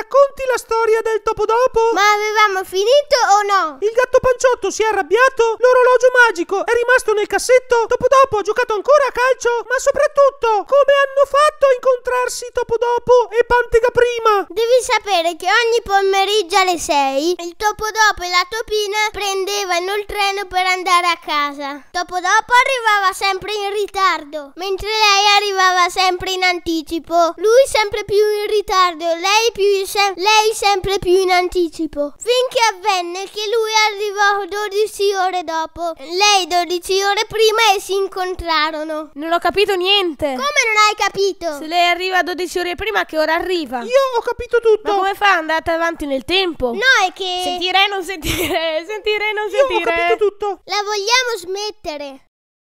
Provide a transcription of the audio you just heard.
racconti la storia del topo dopo? Ma avevamo finito o no? Il gatto panciotto si è arrabbiato, l'orologio magico è rimasto nel cassetto, topo dopo ha giocato ancora a calcio, ma soprattutto come hanno fatto? Topo Dopo e Pantega Prima. Devi sapere che ogni pomeriggio alle 6 il Topo Dopo e la Topina prendevano il treno per andare a casa. Topo Dopo arrivava sempre in ritardo, mentre lei arrivava sempre in anticipo. Lui sempre più in ritardo, lei, più sem- lei sempre più in anticipo. Finché avvenne che lui arrivò 12 ore dopo, lei 12 ore prima e si incontrarono. Non ho capito niente. Come non hai capito? Se lei arriva arriva 12 ore prima, che ora arriva? Io ho capito tutto. Ma come fa? Andate avanti nel tempo. No, è che. Sentirei, non sentirei, Sentirei, non sentirei. Io ho capito tutto. La vogliamo smettere.